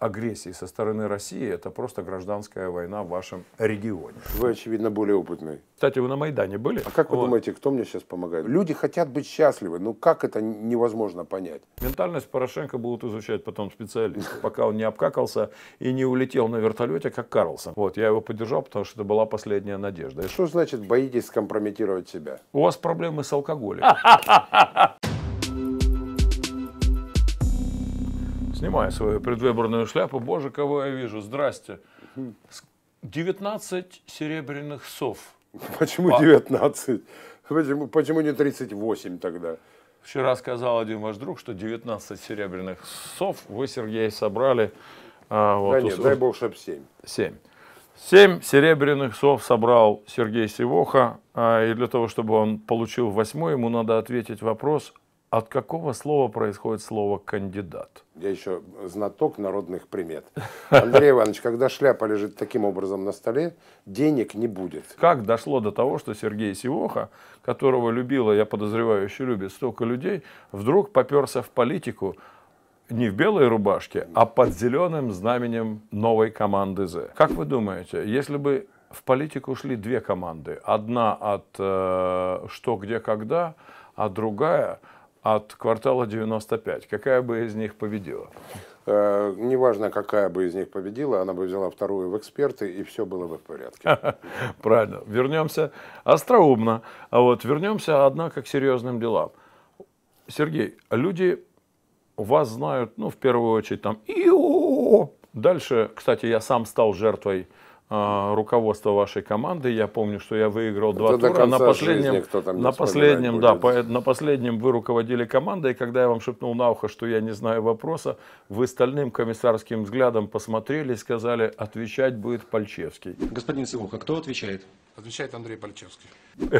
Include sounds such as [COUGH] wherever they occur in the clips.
агрессии со стороны России, это просто гражданская война в вашем регионе. Вы, очевидно, более опытный. Кстати, вы на Майдане были? А как вы вот. думаете, кто мне сейчас помогает? Люди хотят быть счастливы, но как это невозможно понять? Ментальность Порошенко будут изучать потом специалисты, пока он не обкакался и не улетел на вертолете, как Карлсон. Вот, я его поддержал, потому что это была последняя надежда. Что значит боитесь скомпрометировать себя? У вас проблемы с алкоголем. [LAUGHS] Снимай свою предвыборную шляпу. Боже, кого я вижу. Здрасте. 19 серебряных сов. Почему 19? А. Почему, почему не 38 тогда? Вчера сказал один ваш друг, что 19 серебряных сов вы, Сергей, собрали. А, вот, да нет, у... дай бог, чтоб 7. 7. Семь серебряных сов собрал Сергей Сивоха, а, и для того, чтобы он получил восьмой, ему надо ответить вопрос, от какого слова происходит слово «кандидат»? Я еще знаток народных примет. [LAUGHS] Андрей Иванович, когда шляпа лежит таким образом на столе, денег не будет. Как дошло до того, что Сергей Сивоха, которого любила, я подозреваю, еще любит столько людей, вдруг поперся в политику, не в белой рубашке, а под зеленым знаменем новой команды «З». Как вы думаете, если бы в политику шли две команды, одна от э, «что, где, когда», а другая – от квартала 95? Какая бы из них победила? Э, неважно, какая бы из них победила, она бы взяла вторую в эксперты, и все было бы в порядке. [LAUGHS] Правильно. Вернемся остроумно. А вот вернемся, однако, к серьезным делам. Сергей, люди вас знают, ну, в первую очередь, там, и Дальше, кстати, я сам стал жертвой а, руководство вашей команды. Я помню, что я выиграл два Это тура. На последнем, кто там на последнем, да, по, на последнем вы руководили командой. И когда я вам шепнул на ухо, что я не знаю вопроса, вы стальным комиссарским взглядом посмотрели и сказали, отвечать будет Пальчевский. Господин Сыгулка, кто отвечает? Отвечает Андрей Пальчевский. [LAUGHS]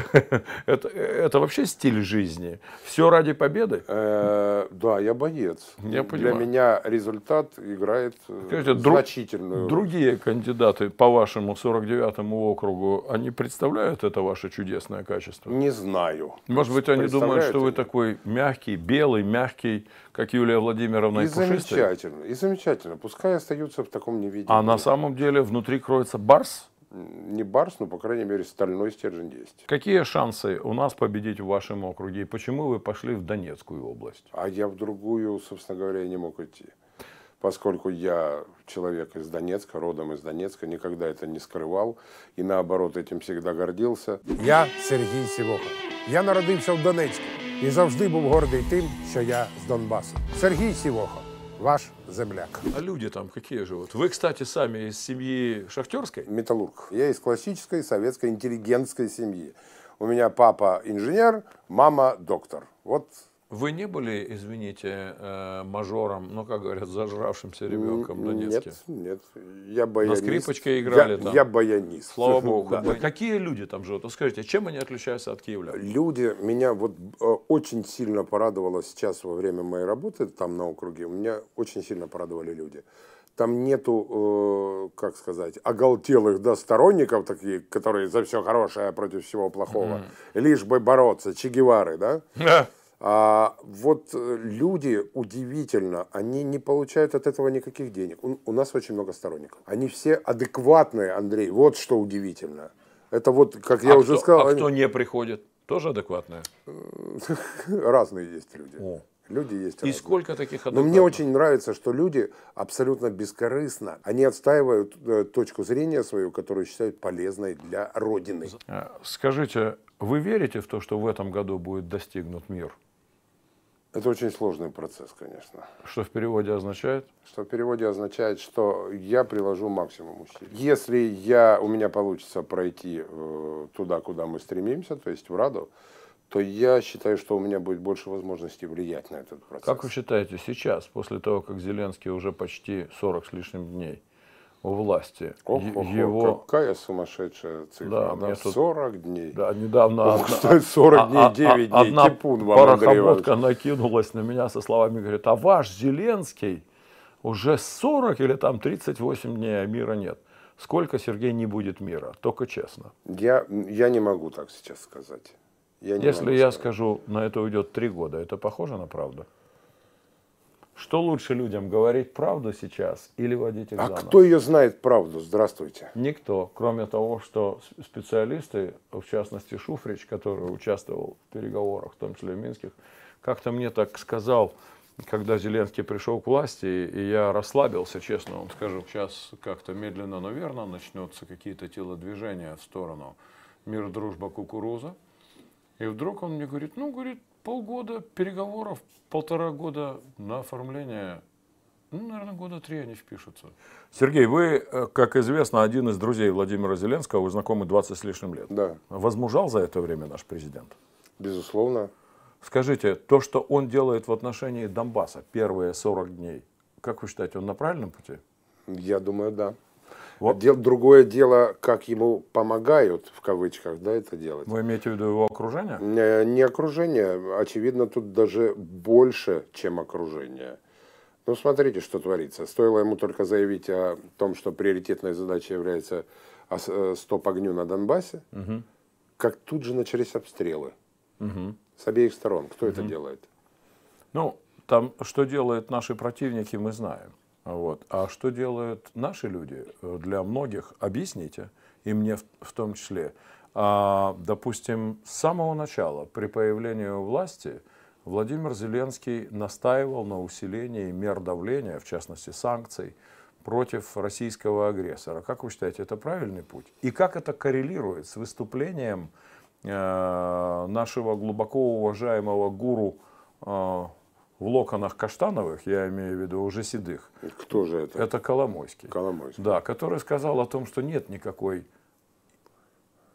это, это вообще стиль жизни. Все ради победы? Э, да, я боец. Я понимаю. Для меня результат играет э, Скажите, значительную. Друг, другие кандидаты, по вашему 49-му округу, они представляют это ваше чудесное качество? Не знаю. Может быть, они думают, что вы такой мягкий, белый, мягкий, как Юлия Владимировна, и, и пушистый? Замечательно, и замечательно. Пускай остаются в таком невидении. А на самом деле внутри кроется барс? не барс, но, по крайней мере, стальной стержень есть. Какие шансы у нас победить в вашем округе? И почему вы пошли в Донецкую область? А я в другую, собственно говоря, не мог идти поскольку я человек из Донецка, родом из Донецка, никогда это не скрывал и наоборот этим всегда гордился. Я Сергей Сивоха. Я народился в Донецке и завжди был гордый тем, что я с Донбасса. Сергей Сивоха, ваш земляк. А люди там какие живут? Вы, кстати, сами из семьи шахтерской? Металлург. Я из классической советской интеллигентской семьи. У меня папа инженер, мама доктор. Вот вы не были, извините, э, мажором, ну, как говорят, зажравшимся ребенком в Донецке? Нет, нет. Я баянист. На скрипочке играли я, там? Я баянист. Слава богу. [LAUGHS] Да. Какие люди там живут? Вот скажите, чем они отличаются от Киевля? Люди, меня вот э, очень сильно порадовало сейчас во время моей работы там на округе, меня очень сильно порадовали люди. Там нету, э, как сказать, оголтелых да, сторонников, такие, которые за все хорошее против всего плохого, mm. лишь бы бороться, Че Гевары, да? Yeah. А вот э, люди удивительно, они не получают от этого никаких денег. У, у нас очень много сторонников. Они все адекватные, Андрей. Вот что удивительно. Это вот, как а я кто, уже сказал. А они... кто не приходит? Тоже адекватные? [LAUGHS] Разные есть люди. О. Люди есть. И разные. сколько таких адекватных? Но мне очень нравится, что люди абсолютно бескорыстно, они отстаивают э, точку зрения свою, которую считают полезной для Родины. Э, скажите, вы верите в то, что в этом году будет достигнут мир? Это очень сложный процесс, конечно. Что в переводе означает? Что в переводе означает, что я приложу максимум усилий. Если я, у меня получится пройти э, туда, куда мы стремимся, то есть в Раду, то я считаю, что у меня будет больше возможностей влиять на этот процесс. Как вы считаете, сейчас, после того, как Зеленский уже почти 40 с лишним дней, у власти. Ох, ох, его... Какая сумасшедшая цифра. Да, Она 40 тут... дней. Да, недавно... Ох, одна... 40 а, дней, 9 а, дней. Одна Типун накинулась на меня со словами, говорит, а ваш Зеленский уже 40 или там 38 дней, а мира нет. Сколько, Сергей, не будет мира? Только честно. Я, я не могу так сейчас сказать. Я Если я сказать. скажу, на это уйдет три года, это похоже на правду? Что лучше людям, говорить правду сейчас или водить их А заново? кто ее знает правду? Здравствуйте. Никто, кроме того, что специалисты, в частности Шуфрич, который участвовал в переговорах, в том числе в Минских, как-то мне так сказал, когда Зеленский пришел к власти, и я расслабился, честно вам скажу. Сейчас как-то медленно, но верно начнется какие-то телодвижения в сторону мир, дружба, кукуруза. И вдруг он мне говорит, ну, говорит, полгода переговоров, полтора года на оформление. Ну, наверное, года три они впишутся. Сергей, вы, э, как известно, один из друзей Владимира Зеленского, вы знакомы 20 с лишним лет. Да. Возмужал за это время наш президент? Безусловно. Скажите, то, что он делает в отношении Донбасса первые 40 дней, как вы считаете, он на правильном пути? Я думаю, да. Вот. Дел, другое дело, как ему помогают, в кавычках, да, это делать. Вы имеете в виду его окружение? Не, э, не окружение. Очевидно, тут даже больше, чем окружение. Ну, смотрите, что творится. Стоило ему только заявить о том, что приоритетной задачей является э, стоп огню на Донбассе, угу. как тут же начались обстрелы. Угу. С обеих сторон. Кто угу. это делает? Ну, там, что делают наши противники, мы знаем. Вот. А что делают наши люди? Для многих объясните, и мне в, в том числе. А, допустим, с самого начала, при появлении власти, Владимир Зеленский настаивал на усилении мер давления, в частности санкций, против российского агрессора. Как вы считаете, это правильный путь? И как это коррелирует с выступлением э, нашего глубоко уважаемого гуру э, в локонах каштановых, я имею в виду уже седых. Кто же это? Это Коломойский. Коломойский. Да, который сказал о том, что нет никакой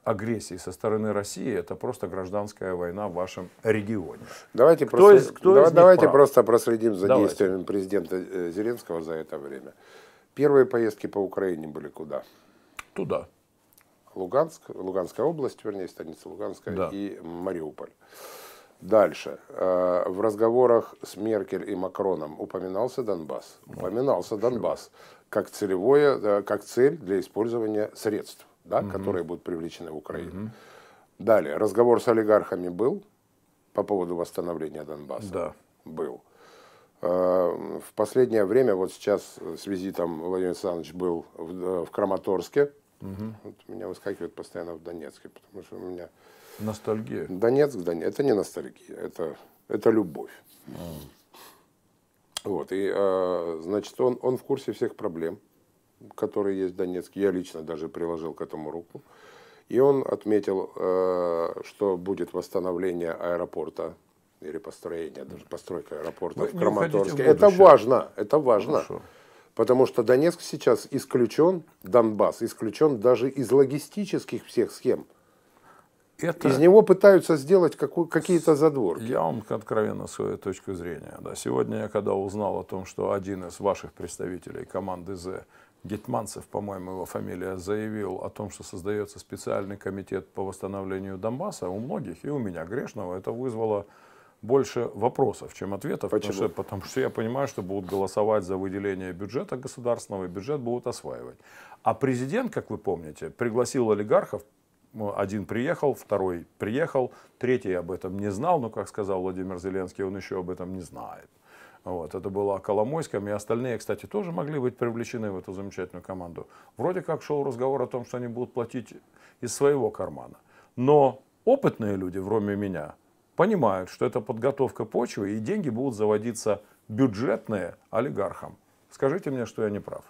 агрессии со стороны России, это просто гражданская война в вашем регионе. Давайте, кто просто, из, кто да, из давайте просто проследим за давайте. действиями президента э, Зеленского за это время. Первые поездки по Украине были куда? Туда. Луганск, Луганская область, вернее, станица Луганская да. и Мариуполь. Дальше. Э, в разговорах с Меркель и Макроном упоминался Донбасс? Ну, упоминался Донбасс как, целевое, э, как цель для использования средств, да, угу. которые будут привлечены в Украину. Угу. Далее. Разговор с олигархами был по поводу восстановления Донбасса? Да. Был. Э, в последнее время, вот сейчас с визитом Владимир Александрович был в, в Краматорске. Угу. Вот у меня выскакивает постоянно в Донецке, потому что у меня Ностальгия? Донецк, Донецк. Это не ностальгия, это, это любовь. А. Вот, и, а, значит, он, он в курсе всех проблем, которые есть в Донецке. Я лично даже приложил к этому руку. И он отметил, а, что будет восстановление аэропорта или построение, даже постройка аэропорта Вы в Краматорске. В это важно, это важно. Хорошо. Потому что Донецк сейчас исключен, Донбасс исключен даже из логистических всех схем это... Из него пытаются сделать какую, какие-то задворки. Я вам откровенно свою точку зрения. Да. Сегодня я когда узнал о том, что один из ваших представителей команды «З», Гетманцев, по-моему, его фамилия, заявил о том, что создается специальный комитет по восстановлению Донбасса, у многих и у меня грешного это вызвало больше вопросов, чем ответов. Потому что, потому что я понимаю, что будут голосовать за выделение бюджета государственного, и бюджет будут осваивать. А президент, как вы помните, пригласил олигархов один приехал, второй приехал, третий об этом не знал, но, как сказал Владимир Зеленский, он еще об этом не знает. Вот, это было о Коломойском, и остальные, кстати, тоже могли быть привлечены в эту замечательную команду. Вроде как шел разговор о том, что они будут платить из своего кармана. Но опытные люди, вроме меня, понимают, что это подготовка почвы, и деньги будут заводиться бюджетные олигархам. Скажите мне, что я не прав.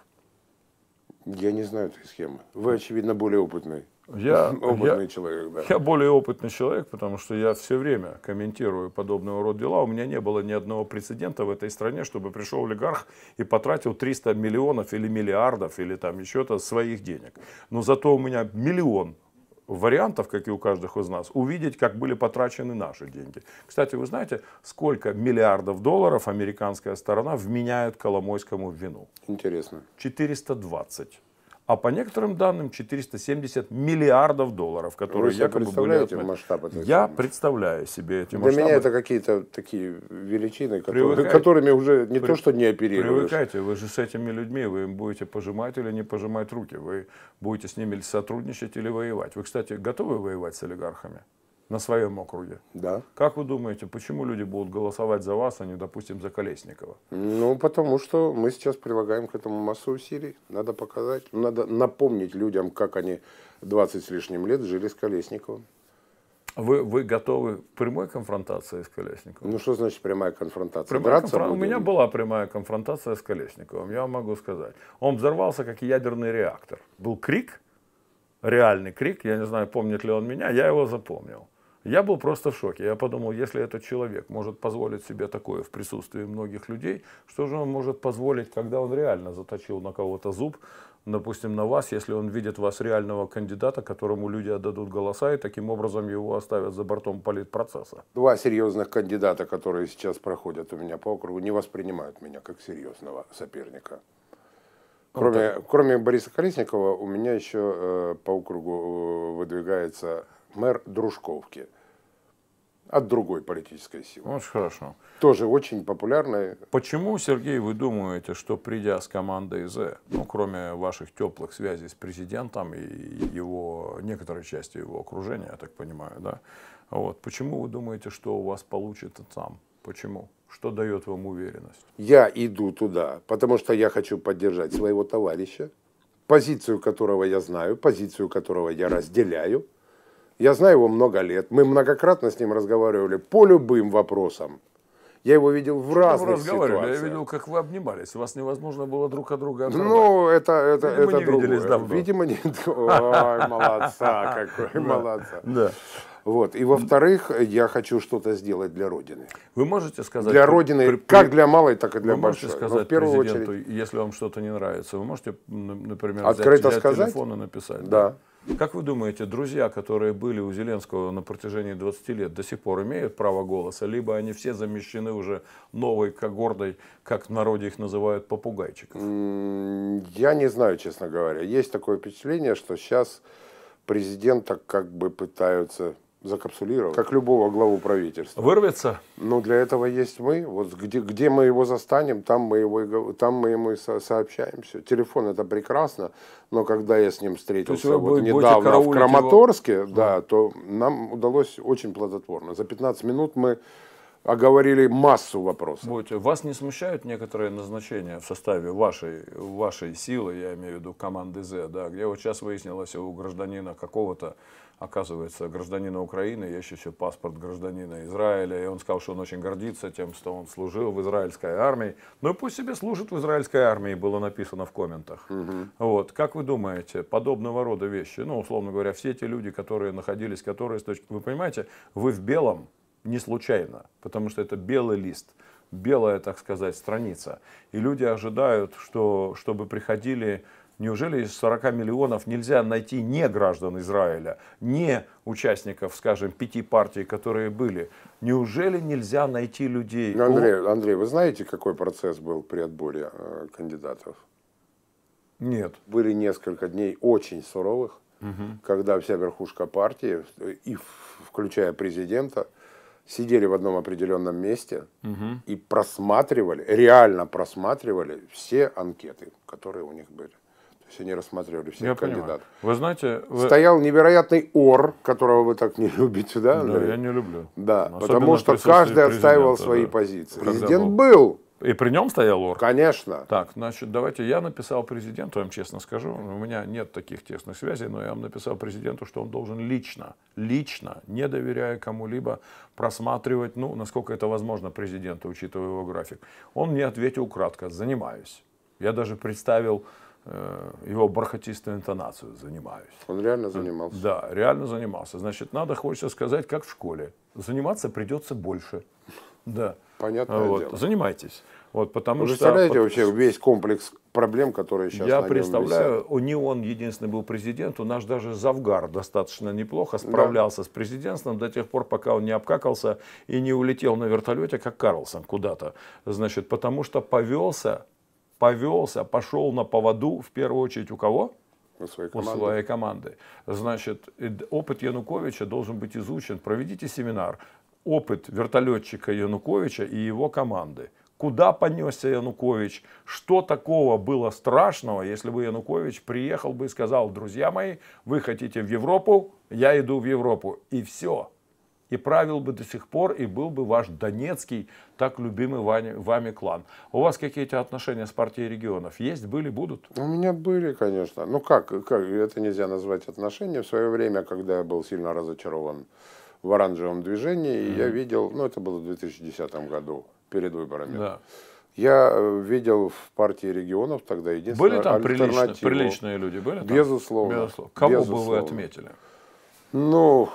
Я не знаю этой схемы. Вы, очевидно, более опытный. Я, опытный я, человек, да. Я более опытный человек, потому что я все время комментирую подобного рода дела. У меня не было ни одного прецедента в этой стране, чтобы пришел олигарх и потратил 300 миллионов или миллиардов или там еще-то своих денег. Но зато у меня миллион вариантов, как и у каждого из нас, увидеть, как были потрачены наши деньги. Кстати, вы знаете, сколько миллиардов долларов американская сторона вменяет Коломойскому в вину? Интересно. 420 а по некоторым данным 470 миллиардов долларов, которые Вы якобы представляете были масштаб Я представляю себе эти масштабы. Для меня это какие-то такие величины, которые, которыми уже не при, то, что не оперируешь. Привыкайте, вы же с этими людьми, вы им будете пожимать или не пожимать руки, вы будете с ними сотрудничать или воевать. Вы, кстати, готовы воевать с олигархами? на своем округе. Да. Как вы думаете, почему люди будут голосовать за вас, а не, допустим, за Колесникова? Ну, потому что мы сейчас прилагаем к этому массу усилий. Надо показать, надо напомнить людям, как они 20 с лишним лет жили с Колесниковым. Вы, вы готовы к прямой конфронтации с Колесниковым? Ну, что значит прямая конфронтация? Прямая Драться конфрон... У меня была прямая конфронтация с Колесниковым, я вам могу сказать. Он взорвался, как ядерный реактор. Был крик, реальный крик, я не знаю, помнит ли он меня, я его запомнил. Я был просто в шоке. Я подумал, если этот человек может позволить себе такое в присутствии многих людей, что же он может позволить, когда он реально заточил на кого-то зуб, допустим, на вас, если он видит вас реального кандидата, которому люди отдадут голоса и таким образом его оставят за бортом политпроцесса. Два серьезных кандидата, которые сейчас проходят у меня по округу, не воспринимают меня как серьезного соперника. Ну кроме, вот кроме Бориса Колесникова, у меня еще э, по округу э, выдвигается мэр Дружковки от другой политической силы. Очень хорошо. Тоже очень популярная. Почему, Сергей, вы думаете, что придя с командой З, ну, кроме ваших теплых связей с президентом и его, некоторой части его окружения, я так понимаю, да, вот, почему вы думаете, что у вас получится там? Почему? Что дает вам уверенность? Я иду туда, потому что я хочу поддержать своего товарища, позицию которого я знаю, позицию которого я разделяю, я знаю его много лет. Мы многократно с ним разговаривали по любым вопросам. Я его видел в Что разных ситуациях. Я видел, как вы обнимались. У вас невозможно было друг от друга оторвать. Ну, это, это, Видимо, это не другое. виделись давно. Видимо, не... Ой, молодца какой, молодца. Да. Вот. И во-вторых, я хочу что-то сделать для Родины. Вы можете сказать... Для Родины, при, как для малой, так и для вы большой. Можете сказать Но в первую очередь, если вам что-то не нравится, вы можете, например, открыто взять сказать? телефон и написать. Да. да? Как вы думаете, друзья, которые были у Зеленского на протяжении 20 лет, до сих пор имеют право голоса, либо они все замещены уже новой когордой, как в народе их называют, попугайчиков? Я не знаю, честно говоря. Есть такое впечатление, что сейчас президента как бы пытаются закапсулировать, как любого главу правительства. Вырвется? Ну, для этого есть мы. Вот где, где мы его застанем, там мы, его, там мы ему и сообщаем Телефон это прекрасно, но когда я с ним встретился вот недавно в Краматорске, его? да, то нам удалось очень плодотворно. За 15 минут мы оговорили массу вопросов. Будете вас не смущают некоторые назначения в составе вашей, вашей силы, я имею в виду команды З, да, где вот сейчас выяснилось у гражданина какого-то оказывается, гражданина Украины, есть еще паспорт гражданина Израиля, и он сказал, что он очень гордится тем, что он служил в израильской армии. Ну и пусть себе служит в израильской армии, было написано в комментах. Угу. Вот. Как вы думаете, подобного рода вещи, ну, условно говоря, все те люди, которые находились, которые, вы понимаете, вы в белом не случайно, потому что это белый лист белая, так сказать, страница. И люди ожидают, что, чтобы приходили Неужели из 40 миллионов нельзя найти не граждан Израиля, не участников, скажем, пяти партий, которые были? Неужели нельзя найти людей? Ну, Андрей, у... Андрей, вы знаете, какой процесс был при отборе э, кандидатов? Нет. Были несколько дней очень суровых, угу. когда вся верхушка партии, и включая президента, сидели в одном определенном месте угу. и просматривали, реально просматривали все анкеты, которые у них были. То есть они рассматривали всех Я кандидатов. Понимаю. Вы знаете... Вы... Стоял невероятный ор, которого вы так не [LAUGHS] любите, да, Андрей? Да, я не люблю. Да, Особенно потому что каждый отстаивал свои да, позиции. Президент был. И при нем стоял ор? Конечно. Так, значит, давайте я написал президенту, я вам честно скажу, у меня нет таких тесных связей, но я вам написал президенту, что он должен лично, лично, не доверяя кому-либо, просматривать, ну, насколько это возможно президента, учитывая его график. Он мне ответил кратко, занимаюсь. Я даже представил Э, его бархатистую интонацию занимаюсь. Он реально э, занимался? Да, реально занимался. Значит, надо, хочется сказать, как в школе. Заниматься придется больше. Да. Понятное вот. дело. Занимайтесь. Вот, потому Вы представляете что, вообще весь комплекс проблем, которые сейчас Я на представляю, висят. не он единственный был президент, у нас даже Завгар достаточно неплохо справлялся да. с президентством до тех пор, пока он не обкакался и не улетел на вертолете, как Карлсон куда-то. Значит, потому что повелся повелся, пошел на поводу, в первую очередь, у кого? У своей, команды. у своей команды. Значит, э, опыт Януковича должен быть изучен. Проведите семинар. Опыт вертолетчика Януковича и его команды. Куда понесся Янукович? Что такого было страшного, если бы Янукович приехал бы и сказал, друзья мои, вы хотите в Европу, я иду в Европу. И все и правил бы до сих пор, и был бы ваш донецкий, так любимый вами, вами клан. У вас какие-то отношения с партией регионов есть, были, будут? У меня были, конечно. Ну как, как это нельзя назвать отношения. В свое время, когда я был сильно разочарован в оранжевом движении, mm-hmm. я видел, ну это было в 2010 году, перед выборами. Да. Я э, видел в партии регионов тогда единственное Были там приличные, приличные люди? Были там? Безусловно. Безусловно. Кого безусловно. бы вы отметили? Ну,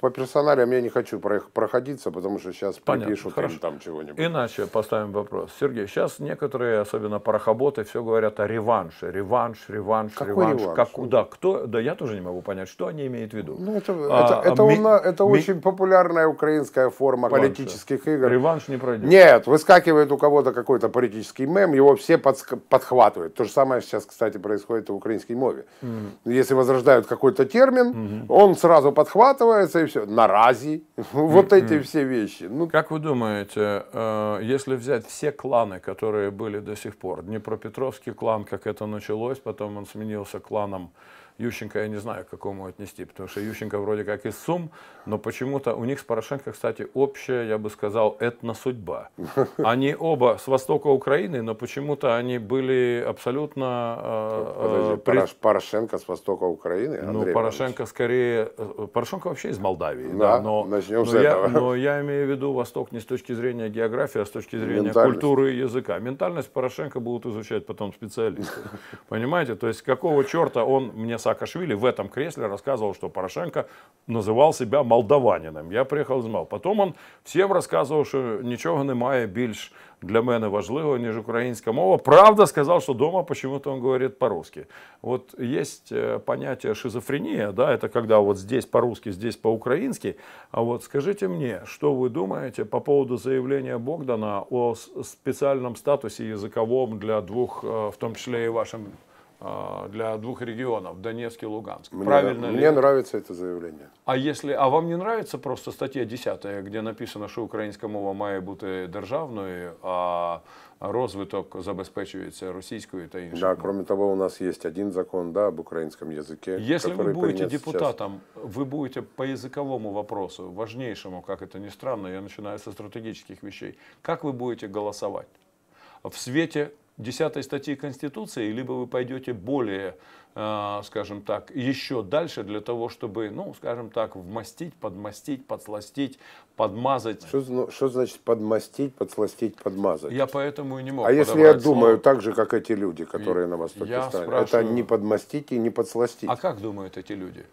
по персоналям я не хочу проходиться, потому что сейчас Понятно, припишут там чего-нибудь. Иначе поставим вопрос. Сергей, сейчас некоторые, особенно парохоботы, все говорят о реванше, реванш, реванш, Какой реванш. реванш? Как, куда, кто, да я тоже не могу понять, что они имеют в виду. Ну, это а, это, это, ми, на, это ми, очень популярная украинская форма реванша. политических игр. Реванш не пройдет. Нет, выскакивает у кого-то какой-то политический мем, его все подск- подхватывают. То же самое сейчас, кстати, происходит в украинской мове. mm Если возрождают какой-то термин, mm-hmm. он сразу подхватывает, открывается и все. Нарази, [LAUGHS] вот эти все вещи. Ну, как вы думаете, э, если взять все кланы, которые были до сих пор, Днепропетровский клан, как это началось, потом он сменился кланом Ющенко я не знаю, к какому отнести, потому что Ющенко вроде как из Сум, но почему-то у них с Порошенко, кстати, общая, я бы сказал, этносудьба. [LAUGHS] Они оба с востока Украины, но почему-то они были абсолютно... Э, Подожди, э, пред... Порошенко с востока Украины? Ну, Андрей ну, Порошенко Иванович. скорее... Э, Порошенко вообще из Молдавии. Да, да но, начнем но с я, этого. Но я имею в виду Восток не с точки зрения географии, а с точки зрения культуры и языка. Ментальность Порошенко будут изучать потом специалисты. [LAUGHS] Понимаете? То есть какого черта он мне Саакашвили в этом кресле рассказывал, что Порошенко называл себя молдаванином. Я приехал из Мал. Потом он всем рассказывал, что ничего не немає больше для меня важного, ніж українська мова. Правда, сказал, что дома почему-то он говорит по-русски. Вот есть э, понятие шизофрения, да, это когда вот здесь по-русски, здесь по-украински. А вот скажите мне, что вы думаете по поводу заявления Богдана о специальном статусе языковом для двух, э, в том числе и вашим Э, для двух регионов, Донецк и Луганск. Мне, Правильно мне ли? нравится это заявление. А если, а вам не нравится просто статья 10, где написано, что українська мова має бути э, державною, а розвиток забезпечується російською та іншою. Да, кроме того, у нас есть один закон, да, об украинском языке. Если вы будете депутатом, сейчас... вы будете по языковому вопросу, важнейшему, как это ни странно, я начинаю со стратегических вещей, как вы будете голосовать? В свете 10 статьи Конституции, либо вы пойдете более, э, скажем так, еще дальше для того, чтобы, ну, скажем так, вмастить, подмастить, подсластить, подмазать. Что, что значит подмастить, подсластить, подмазать? Я поэтому и не мог. А если я слово... думаю так же, как эти люди, которые и на Востоке я стали, спрашиваю, это не подмастить и не подсластить. А как думают эти люди?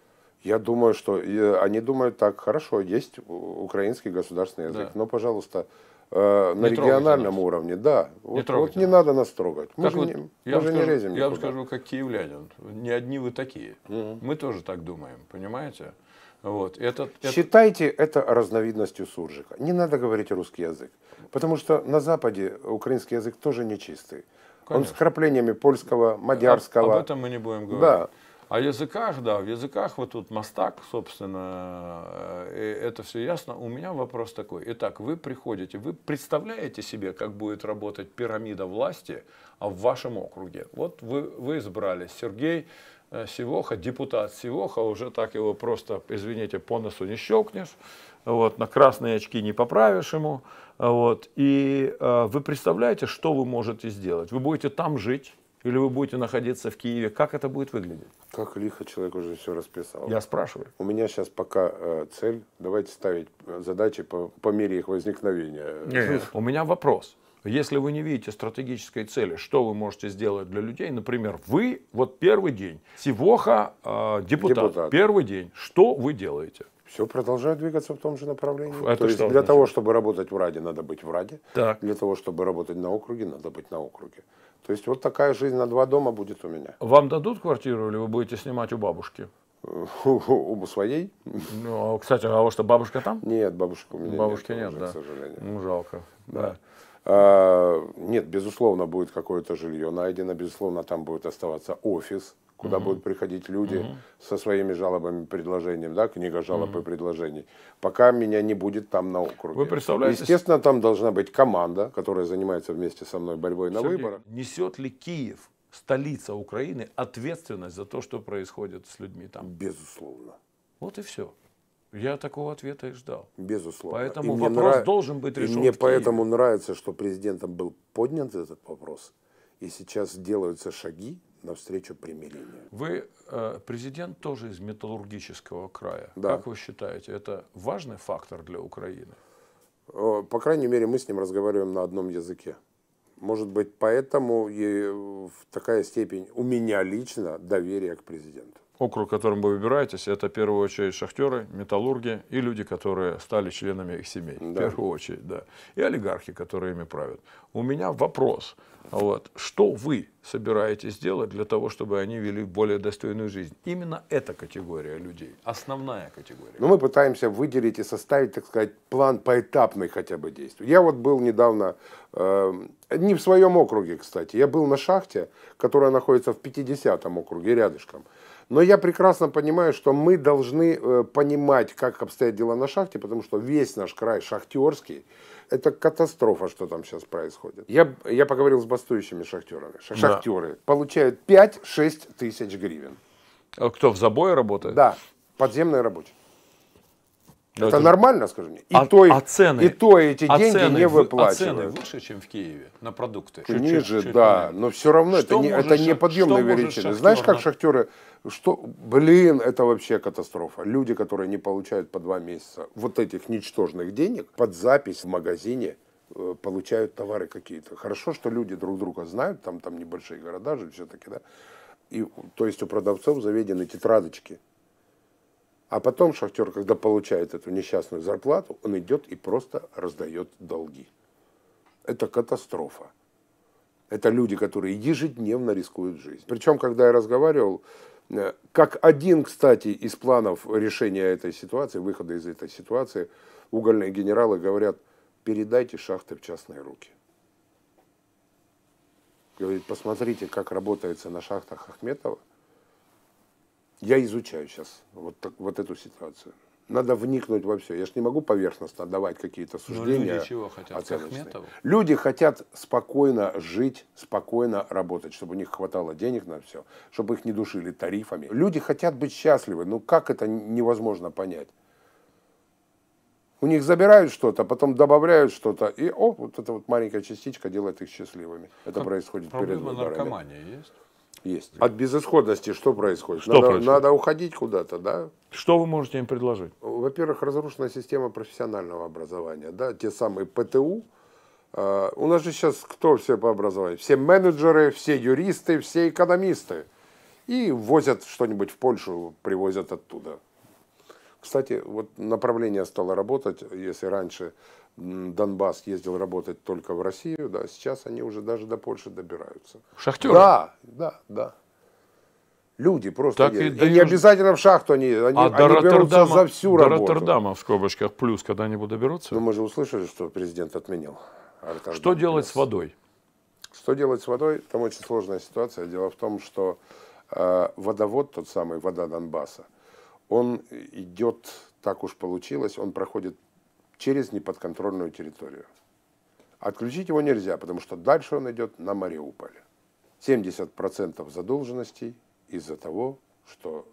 Я думаю, что э, они думают так, хорошо, есть украинский государственный язык, да. но, пожалуйста, э, на не региональном уровне, да. Вот не, вот не надо нас трогать. Мы так же, вот, не, я мы же скажу, не лезем Я вам скажу, как киевлянин, не одни вы такие. Угу. Мы тоже так думаем, понимаете? Вот, этот, этот... Считайте это разновидностью суржика. Не надо говорить русский язык. Потому что на Западе украинский язык тоже нечистый. Конечно. Он с краплениями польского, мадярского. Об, об этом мы не будем говорить. Да. О а языках, да, в языках вот тут мостак, собственно, э, это все ясно. У меня вопрос такой. Итак, вы приходите, вы представляете себе, как будет работать пирамида власти а в вашем округе? Вот вы, вы избрали Сергей э, Сивоха, депутат Сивоха, уже так его просто, извините, по носу не щелкнешь, вот, на красные очки не поправишь ему. Вот, и э, вы представляете, что вы можете сделать? Вы будете там жить, или вы будете находиться в Киеве, как это будет выглядеть? Как лихо человек уже все расписал. Я спрашиваю. У меня сейчас пока э, цель, давайте ставить э, задачи по, по мере их возникновения. У меня вопрос. Если вы не видите стратегической цели, что вы можете сделать для людей? Например, вы вот первый день, Сивоха э, депутат, депутат, первый день, что вы делаете? все продолжает двигаться в том же направлении. Это а То есть для значит? того, чтобы работать в Раде, надо быть в Раде. Так. Для того, чтобы работать на округе, надо быть на округе. То есть вот такая жизнь на два дома будет у меня. Вам дадут квартиру или вы будете снимать у бабушки? [LAUGHS] У своей. Ну, а, кстати, а у что, бабушка там? Нет, бабушка у меня Бабушки нет, нет уже, да. к сожалению. Ну, жалко. Да. да. А, нет, безусловно, будет какое-то жилье найдено, безусловно, там будет оставаться офис куда угу. будут приходить люди угу. со своими жалобами, предложениями, да, книга жалоб угу. и предложений, пока меня не будет там на округе. Вы представляете? Естественно, там должна быть команда, которая занимается вместе со мной борьбой Сергей, на выборах. Несет ли Киев, столица Украины, ответственность за то, что происходит с людьми там? Безусловно. Вот и все. Я такого ответа и ждал. Безусловно. Поэтому и вопрос нрав... должен быть решен. И мне поэтому нравится, что президентом был поднят этот вопрос и сейчас делаются шаги навстречу примирению. Вы э, президент тоже из металлургического края. Да. Как вы считаете, это важный фактор для Украины? Э, по крайней мере, мы с ним разговариваем на одном языке. Может быть, поэтому и э, в такая степень у меня лично доверия к президенту округ, которым вы выбираетесь, это в первую очередь шахтеры, металлурги и люди, которые стали членами их семей. Да. В первую очередь, да. И олигархи, которые ими правят. У меня вопрос. Вот, что вы собираетесь делать для того, чтобы они вели более достойную жизнь? Именно эта категория людей, основная категория. Но ну, мы пытаемся выделить и составить, так сказать, план поэтапный хотя бы действий. Я вот был недавно, э, не в своем округе, кстати, я был на шахте, которая находится в 50-м округе, рядышком. Но я прекрасно понимаю, что мы должны э, понимать, как обстоят дела на шахте, потому что весь наш край шахтерский, это катастрофа, что там сейчас происходит. Я, я поговорил с бастующими шахтерами. Шахтеры да. получают 5-6 тысяч гривен. А кто в забое работает? Да, подземные рабочие. Но ну, это, это нормально, скажем. мне. И, а, то, а цены, и то эти а деньги цены, не выплачены. А цены выше, чем в Киеве на продукты? Чуть, Ниже, чуть, да. Менее. Но все равно это, не, это неподъемная величина. Знаешь, как шахтеры... Что, блин, это вообще катастрофа. Люди, которые не получают по два месяца вот этих ничтожных денег, под запись в магазине э, получают товары какие-то. Хорошо, что люди друг друга знают, там, там небольшие города же все-таки, да. И, то есть у продавцов заведены тетрадочки а потом шахтер, когда получает эту несчастную зарплату, он идет и просто раздает долги. Это катастрофа. Это люди, которые ежедневно рискуют жизнь. Причем, когда я разговаривал, э, как один, кстати, из планов решения этой ситуации, выхода из этой ситуации, угольные генералы говорят, передайте шахты в частные руки. Говорит, посмотрите, как работается на шахтах Ахметова – я изучаю сейчас вот, так, вот эту ситуацию. Надо вникнуть во все. Я же не могу поверхностно давать какие-то ну, суждения. Но люди чего хотят? Оценочные. Люди хотят спокойно жить, спокойно работать, чтобы у них хватало денег на все, чтобы их не душили тарифами. Люди хотят быть счастливы. Ну как это невозможно понять? У них забирают что-то, потом добавляют что-то, и о, вот эта вот маленькая частичка делает их счастливыми. Это как происходит перед выборами. Проблема наркомания есть? Есть. От безысходности что происходит? Что надо, происходит? надо уходить куда-то, да? Что вы можете им предложить? Во-первых, разрушена система профессионального образования, да, те самые ПТУ. А, у нас же сейчас кто все по образованию? Все менеджеры, все юристы, все экономисты. И возят что-нибудь в Польшу, привозят оттуда. Кстати, вот направление стало работать, если раньше Донбасс ездил работать только в Россию, да, сейчас они уже даже до Польши добираются. Шахтеры? Да, да, да. Люди просто так едут. И, и не обязательно в шахту они, они, а они берутся за всю до работу. До Роттердама в скобочках плюс когда-нибудь доберутся? Ну мы же услышали, что президент отменил. Роттердам что делать плюс. с водой? Что делать с водой? Там очень сложная ситуация. Дело в том, что э, водовод, тот самый, вода Донбасса, он идет, так уж получилось, он проходит через неподконтрольную территорию. Отключить его нельзя, потому что дальше он идет на Мариуполь. 70% задолженностей из-за того, что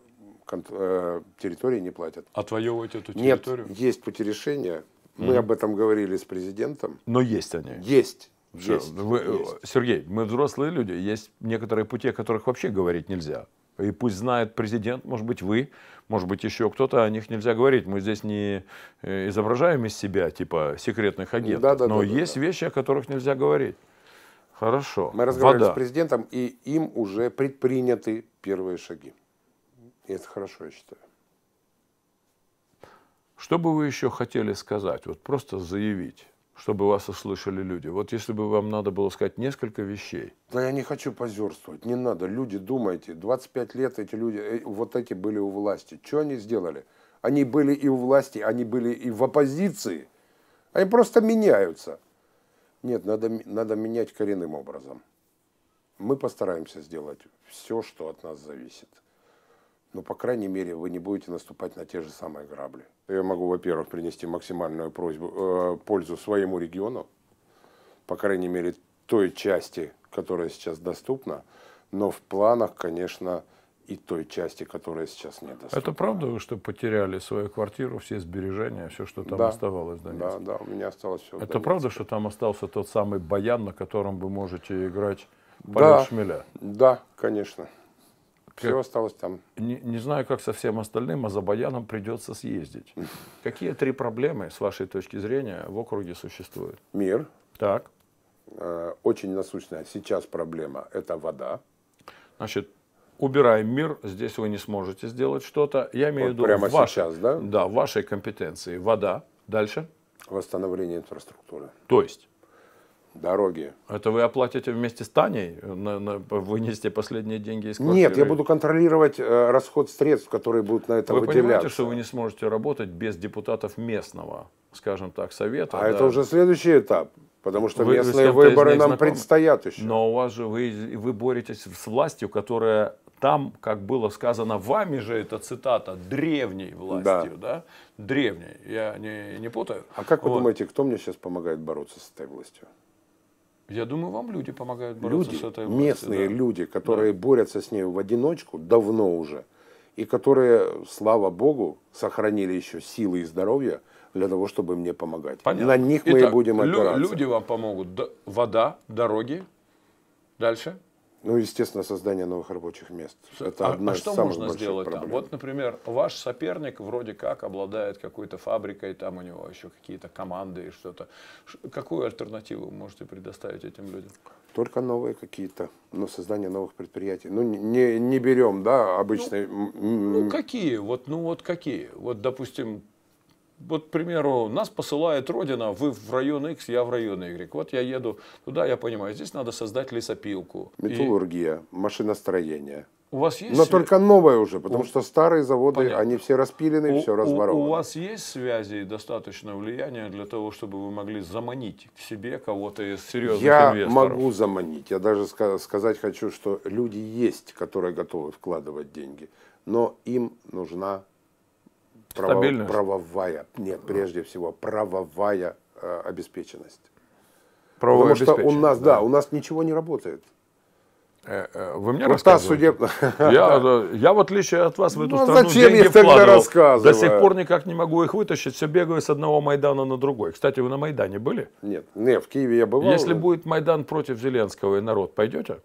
э, территории не платят. Отвоевывать эту территорию? Нет, есть пути решения. Мы mm. об этом говорили с президентом. Но есть они. Есть. Есть, Вы, есть. Сергей, мы взрослые люди, есть некоторые пути, о которых вообще говорить нельзя и пусть знает президент, может быть, вы, может быть, еще кто-то, о них нельзя говорить. Мы здесь не э, изображаем из себя, типа, секретных агентов. Да, да, но да, есть да. вещи, о которых нельзя говорить. Хорошо. Мы разговаривали Вода. с президентом, и им уже предприняты первые шаги. И это хорошо, я считаю. Что бы вы еще хотели сказать? Вот просто заявить чтобы вас услышали люди. Вот если бы вам надо было сказать несколько вещей. Да я не хочу позерствовать, не надо. Люди, думайте, 25 лет эти люди, э, вот эти были у власти. Что они сделали? Они были и у власти, они были и в оппозиции. Они просто меняются. Нет, надо, надо менять коренным образом. Мы постараемся сделать все, что от нас зависит но, ну, по крайней мере, вы не будете наступать на те же самые грабли. Я могу, во-первых, принести максимальную просьбу, э, пользу своему региону, по крайней мере, той части, которая сейчас доступна, но в планах, конечно, и той части, которая сейчас недоступна. Это правда, вы что потеряли свою квартиру, все сбережения, все, что там да. оставалось в Донецке? Да, да, у меня осталось все. Это правда, что там остался тот самый баян, на котором вы можете играть полет да. шмеля? Да, конечно. Все осталось там. Не, не знаю, как со всем остальным, а за Баяном придется съездить. [LAUGHS] Какие три проблемы, с вашей точки зрения, в округе существуют? Мир. Так. Э, очень насущная сейчас проблема – это вода. Значит, убираем мир, здесь вы не сможете сделать что-то. Я имею вот в виду прямо в ваш, сейчас, да? Да, в вашей компетенции вода. Дальше. Восстановление инфраструктуры. То есть дороги. Это вы оплатите вместе с Таней? На, на, вынести последние деньги из квартиры? Нет, я буду контролировать э, расход средств, которые будут на это вы выделяться. Вы понимаете, что вы не сможете работать без депутатов местного, скажем так, совета? А да? это уже следующий этап. Потому что вы, местные выборы нам знакомы. предстоят еще. Но у вас же вы, вы боретесь с властью, которая там, как было сказано вами же, это цитата, древней властью, да? да? Древней, я не, не путаю. А как вот. вы думаете, кто мне сейчас помогает бороться с этой властью? Я думаю, вам люди помогают бороться люди, с этой областью. Местные да. люди, которые да. борются с ней в одиночку давно уже, и которые, слава богу, сохранили еще силы и здоровье для того, чтобы мне помогать. Понятно. На них Итак, мы и будем опираться. Лю люди вам помогут. Вода, дороги. Дальше. Ну, естественно, создание новых рабочих мест. Это а, одна а что из самых можно сделать проблем. там? Вот, например, ваш соперник вроде как обладает какой-то фабрикой, там у него еще какие-то команды и что-то. Какую альтернативу вы можете предоставить этим людям? Только новые какие-то, ну, создание новых предприятий. Ну, не, не берем, да, обычные... Ну, ну, какие? Вот, ну, вот какие? Вот, допустим, вот, к примеру, нас посылает Родина, вы в район X, я в район Y. Вот я еду туда, я понимаю, здесь надо создать лесопилку. Металлургия, и... машиностроение. У вас есть... Но свя... только новое уже, потому у... что старые заводы, Понятно. они все распилены, у, все разворованы. У, у вас есть связи и достаточное влияние для того, чтобы вы могли заманить к себе кого-то из серьезных я инвесторов? Я могу заманить. Я даже сказать хочу, что люди есть, которые готовы вкладывать деньги. Но им нужна Стабильность? правовая, нет, прежде всего, правовая э, обеспеченность. Правовая Потому что у нас, да. да, у нас ничего не работает. Э, э, вы мне вот ну, рассказываете. Судеб... Я, [LAUGHS] э, я, в отличие от вас, в ну, эту ну, страну зачем деньги тогда рассказываю? До сих пор никак не могу их вытащить. Все бегаю с одного Майдана на другой. Кстати, вы на Майдане были? Нет, не, в Киеве я бывал. Если будет Майдан против Зеленского и народ, пойдете?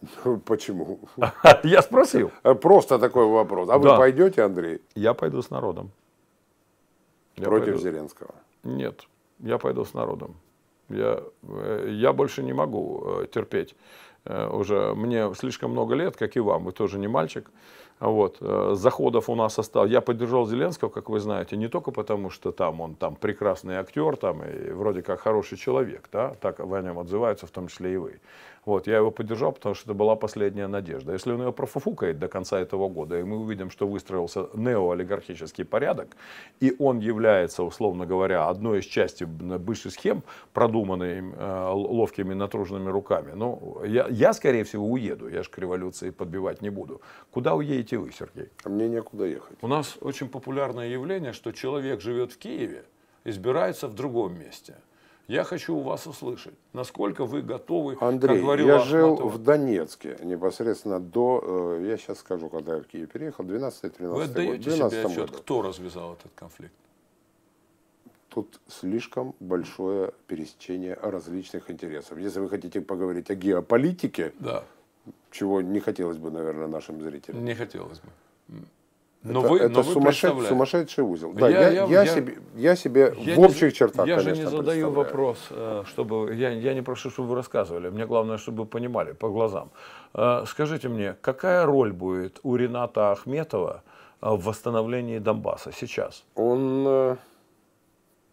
[LAUGHS] Почему? [LAUGHS] Я спросил. Э, просто такой вопрос. А вы пойдете, Андрей? Я пойду с народом. Против Зеленского? Нет, я пойду с народом. Я, э, я больше не могу э, терпеть. Уже мне слишком много лет, как и вам, вы тоже не мальчик. Вот. Заходов у нас осталось. Я поддержал Зеленского, как вы знаете, не только потому, что там он там прекрасный актер, там и вроде как хороший человек, да, так о нем отзываются, в том числе и вы. Вот, я его поддержал, потому что это была последняя надежда. Если он ее профуфукает до конца этого года, и мы увидим, что выстроился неоолигархический порядок, и он является, условно говоря, одной из части бывших схем, продуманной э, ловкими натруженными руками, ну, я, я, скорее всего, уеду. Я же к революции подбивать не буду. Куда уедете вы, Сергей? А мне некуда ехать. У нас очень популярное явление, что человек живет в Киеве, избирается в другом месте – я хочу у вас услышать, насколько вы готовы. Андрей, как говорил я Ахматова. жил в Донецке непосредственно до, э, я сейчас скажу, когда я в Киев переехал, 12-13 Вы отдаете год, себе отчет, году. кто развязал этот конфликт? Тут слишком большое пересечение различных интересов. Если вы хотите поговорить о геополитике, да. чего не хотелось бы, наверное, нашим зрителям. Не хотелось бы. Но это, вы, это но сумасшед... сумасшедший узел. Да, я, я, я, я, я себе, я себе я в общих не, чертах. Я конечно, же не задаю вопрос, э, чтобы я, я не прошу, чтобы вы рассказывали. Мне главное, чтобы вы понимали по глазам. Э, скажите мне, какая роль будет у Рената Ахметова э, в восстановлении Донбасса сейчас? Он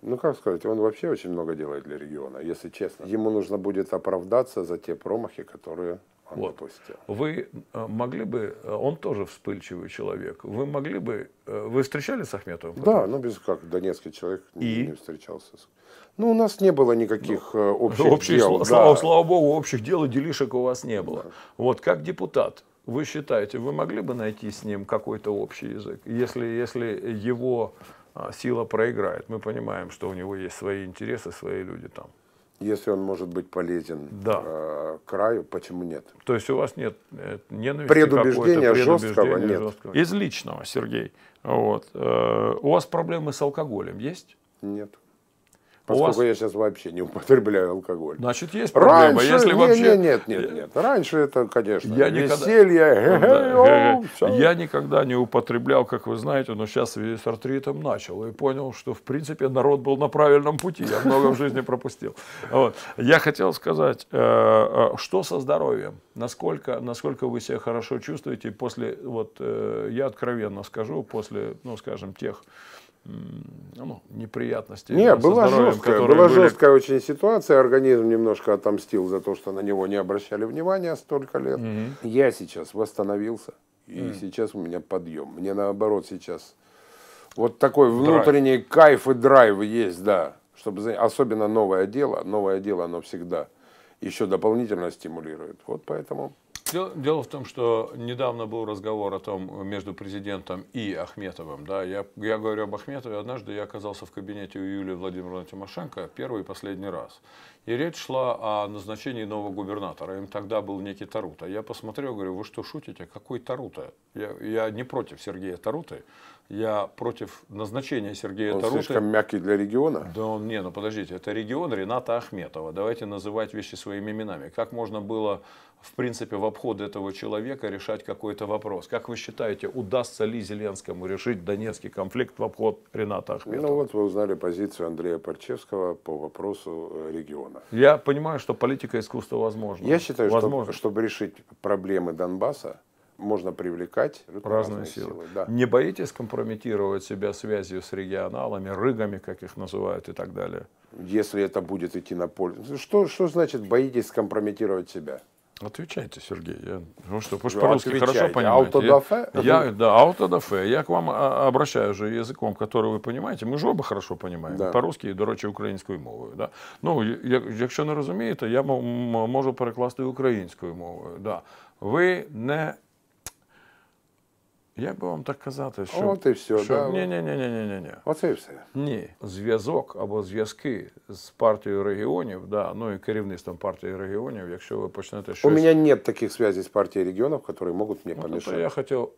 ну, как сказать, он вообще очень много делает для региона, если честно. Ему нужно будет оправдаться за те промахи, которые он вот. допустил. Вы э, могли бы, э, он тоже вспыльчивый человек, вы могли бы, э, вы встречались с Ахметовым? Потом? Да, ну без как, Донецкий человек И? не встречался. Ну, у нас не было никаких ну, общих, общих дел. Слава, да. слава, слава богу, общих дел и делишек у вас не было. Да. Вот как депутат, вы считаете, вы могли бы найти с ним какой-то общий язык, если, если его сила проиграет? Мы понимаем, что у него есть свои интересы, свои люди там. Если он может быть полезен да. э, краю, почему нет? То есть у вас нет э, ненависти предубеждения, предубеждения жесткого нет. Жесткого. Из личного, Сергей, вот, э, у вас проблемы с алкоголем есть? Нет. Поскольку вас... я сейчас вообще не употребляю алкоголь. Значит, есть проблема. Раньше, если не, вообще... нет, нет, нет, нет. Раньше это, конечно, я веселье. Никогда... Я никогда не употреблял, как вы знаете, но сейчас с артритом начал. И понял, что, в принципе, народ был на правильном пути. Я много в жизни пропустил. Вот. Я хотел сказать, э, э, что со здоровьем? Насколько, насколько вы себя хорошо чувствуете после, вот э, я откровенно скажу, после, ну, скажем, тех ну, неприятности. Не, была жесткая, была были... жесткая очень ситуация. Организм немножко отомстил за то, что на него не обращали внимания столько лет. Mm -hmm. Я сейчас восстановился, и Mm -hmm. сейчас у меня подъем. Мне наоборот сейчас вот такой внутренний драйв. кайф и драйв есть, да. Чтобы, особенно новое дело, новое дело, оно всегда еще дополнительно стимулирует. Вот поэтому Дело, дело в том, что недавно был разговор о том между президентом и Ахметовым. Да, я, я говорю об Ахметове. Однажды я оказался в кабинете у Юлии Владимировны Тимошенко первый и последний раз. И речь шла о назначении нового губернатора. Им тогда был некий Тарута. Я посмотрел, говорю, вы что шутите? Какой Тарута? Я, я не против Сергея Таруты. Я против назначения Сергея он Таруты. Он слишком мягкий для региона? Да он, не, ну подождите, это регион Рената Ахметова. Давайте называть вещи своими именами. Как можно было в принципе, в обход этого человека решать какой-то вопрос. Как вы считаете, удастся ли Зеленскому решить донецкий конфликт в обход Рената Ахметова? Ну вот вы узнали позицию Андрея Парчевского по вопросу э, региона. Я понимаю, что политика искусства возможна. Я считаю, возможно. что чтобы решить проблемы Донбасса, можно привлекать разные, разные силы. силы да. Не боитесь компрометировать себя связью с регионалами, рыгами, как их называют и так далее? Если это будет идти на пользу. Что, что значит боитесь компрометировать себя? Отвечайте, Сергей. Я, потому ну что вы по-русски хорошо понимаете. Аутодафе? Я, я, да, аутодафе. Я к вам а, обращаюсь же языком, который вы понимаете. Мы же оба хорошо понимаем Да. По-русски и, до речі, українською мовою. Да? Ну, якщо не розумієте, я можу перекласти украинскую мову. Да. Ви не я би вам так казати, що От і все, що да. ні, ні, ні, ні, ні, ні, Оце і все. Ні. Зв'язок або зв'язки з партією регіонів, да, ну і керівництвом партії регіонів, якщо ви почнете щось... У мене немає таких зв'язків з партією регіонів, які можуть мені ну, Я хотів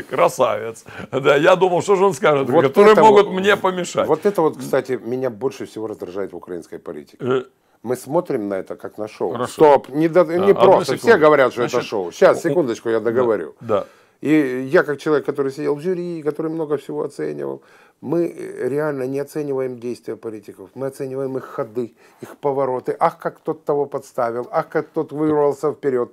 [LAUGHS] Красавец. Да, я думал, что же он скажет, вот которые это, могут мне помешать. Вот это вот, кстати, меня больше всего раздражает в украинской политике. Э, мы смотрим на это как на шоу. Хорошо. Стоп, не, до, да, не просто. Все говорят, что Значит, это шоу. Сейчас, секундочку, я договорю. да. И я, как человек, который сидел в жюри, который много всего оценивал, мы э, реально не оцениваем действия политиков, мы оцениваем их ходы, их повороты. Ах, как тот того подставил, ах, как тот вырвался вперед.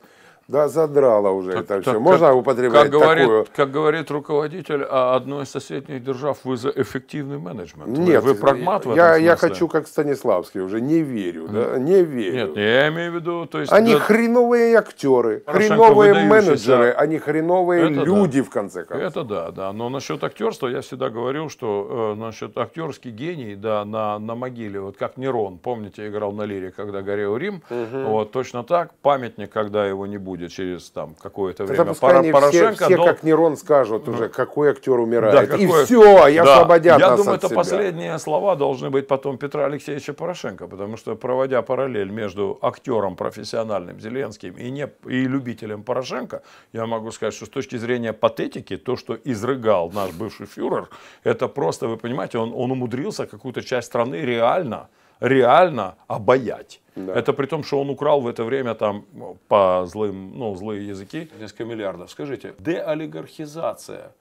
Да, задрала уже так, это так, все. Как, Можно употреблять как говорит, такую? Как говорит руководитель а одной из соседних держав, вы за эффективный менеджмент. Нет, вы, вы прагмат в этом я, я хочу, как Станиславский, уже не верю. Да? Не верю. Нет, я имею в виду... То есть, они да... хреновые актеры, хреновые менеджеры, они хреновые это люди, да. в конце концов. Это да, да. Но насчет актерства я всегда говорил, что э, насчет актерский гений, да, на, на могиле, вот как Нерон, помните, играл на лире, когда горел Рим, угу. вот точно так, памятник, когда его не будет будет через там какое-то время. Тогда пускай Порошенко, все, но... как Нерон скажут уже, какой актер умирает. Да, какой... И все, а я да. освободят Я нас думаю, от это себя. последние слова должны быть потом Петра Алексеевича Порошенко, потому что проводя параллель между актером профессиональным Зеленским и, не, и любителем Порошенко, я могу сказать, что с точки зрения патетики, то, что изрыгал наш бывший фюрер, это просто, вы понимаете, он, он умудрился какую-то часть страны реально реально обаять. Да. Это при том, что он украл в это время там ну, по злым, ну, злые языки несколько миллиардов. Скажите, деолигархизация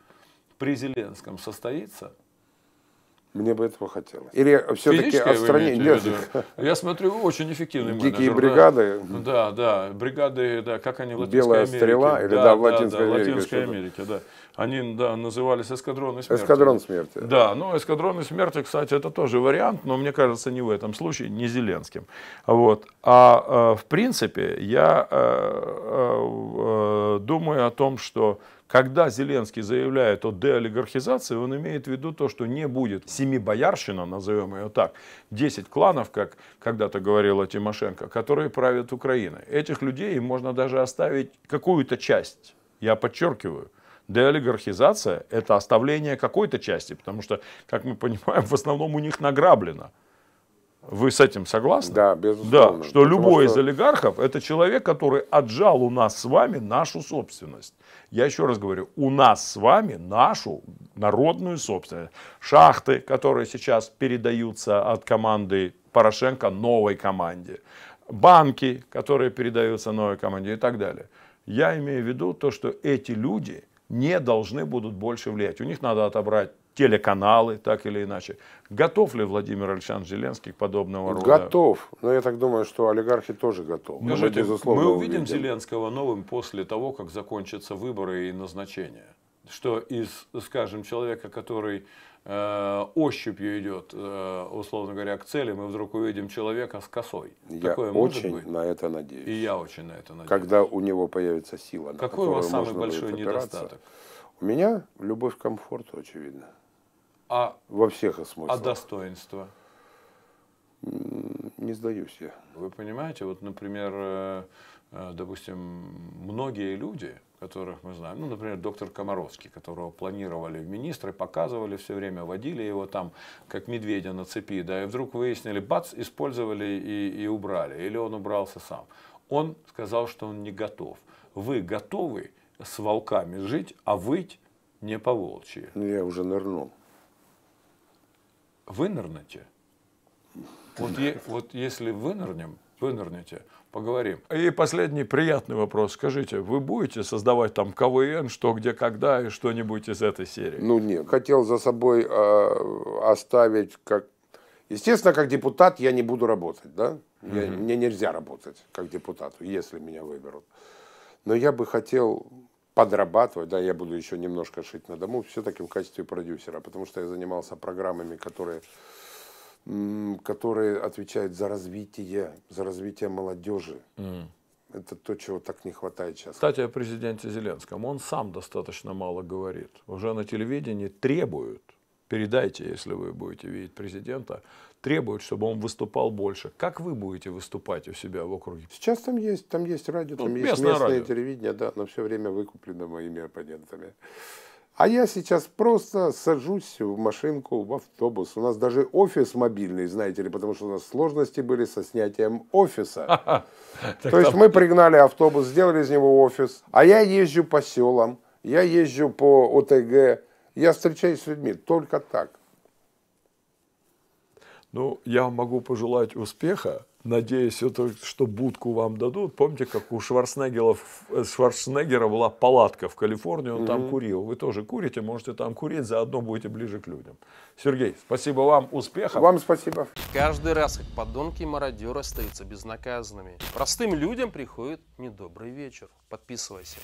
при Зеленском состоится? Мне бы этого хотелось. Или все-таки отстранение? Я смотрю, очень эффективный Дикие менеджер. бригады. Да, да, бригады, да, как они в Латинской Белая Америке. стрела, или да, да в Латинской да, да, Америке. Латинской Америке, да. Они да, назывались эскадроны смерти. Эскадрон смерти. Да, ну эскадроны смерти, кстати, это тоже вариант, но мне кажется, не в этом случае, не Зеленским. Вот. А э, в принципе, я э, э, думаю о том, что когда Зеленский заявляет о деолигархизации, он имеет в виду то, что не будет семи боярщина, назовем ее так, 10 кланов, как когда-то говорила Тимошенко, которые правят Украиной. Этих людей можно даже оставить какую-то часть, я подчеркиваю, деолигархизация – это оставление какой-то части, потому что, как мы понимаем, в основном у них награблено. Вы с этим согласны? Да, безусловно. Да, что Потому любой что... из олигархов – это человек, который отжал у нас с вами нашу собственность. Я еще раз говорю, у нас с вами нашу народную собственность. Шахты, которые сейчас передаются от команды Порошенко новой команде. Банки, которые передаются новой команде и так далее. Я имею в виду то, что эти люди не должны будут больше влиять. У них надо отобрать телеканалы, так или иначе. Готов ли Владимир Александрович Зеленский к подобного рода? Готов. Но я так думаю, что олигархи тоже готовы. Скажите, мы, безусловно, мы увидим, увидим Зеленского новым после того, как закончатся выборы и назначения. Что из, скажем, человека, который э, ощупью идет, э, условно говоря, к цели, мы вдруг увидим человека с косой. Я Такое очень может быть? на это надеюсь. И я очень на это надеюсь. Когда у него появится сила, на Какой у вас самый большой недостаток? У меня любовь к комфорту, очевидно. А во всех смыслах. А достоинство? Не сдаюсь я. Вы понимаете, вот, например, э, э, допустим, многие люди, которых мы знаем, ну, например, доктор Комаровский, которого планировали в министры, показывали все время, водили его там, как медведя на цепи, да, и вдруг выяснили, бац, использовали и, и убрали, или он убрался сам. Он сказал, что он не готов. Вы готовы с волками жить, а выть не по волчьи? Ну, я уже нырнул вынырните. Вот, е, вот если вынырнем, вынырните, поговорим. И последний приятный вопрос. Скажите, вы будете создавать там КВН, что, где, когда и что-нибудь из этой серии? Ну, нет. Хотел за собой э, оставить как... Естественно, как депутат я не буду работать, да? Я, угу. Мне нельзя работать как депутату, если меня выберут. Но я бы хотел подрабатывать, да, я буду еще немножко шить на дому, все-таки в качестве продюсера, потому что я занимался программами, которые, которые отвечают за развитие, за развитие молодежи. Mm. Это то, чего так не хватает сейчас. Кстати, о президенте Зеленском. Он сам достаточно мало говорит. Уже на телевидении требуют, передайте, если вы будете видеть президента, требуют, чтобы он выступал больше. Как вы будете выступать у себя в округе? Сейчас там есть, там есть радио, ну, там ну, есть местное, радио. телевидение, да, но все время выкуплено моими оппонентами. А я сейчас просто сажусь в машинку, в автобус. У нас даже офис мобильный, знаете ли, потому что у нас сложности были со снятием офиса. [LAUGHS] То есть мы пригнали автобус, сделали из него офис. А я езжу по селам, я езжу по ОТГ, я встречаюсь с людьми только так. Ну, я могу пожелать успеха, надеюсь, это, что будку вам дадут. Помните, как у Шварценеггера, э, Шварценеггера была палатка в Калифорнии, он угу. там курил. Вы тоже курите, можете там курить, заодно будете ближе к людям. Сергей, спасибо вам, успехов. Вам спасибо. Каждый раз, как подонки и мародеры остаются безнаказанными, простым людям приходит недобрый вечер. Подписывайся.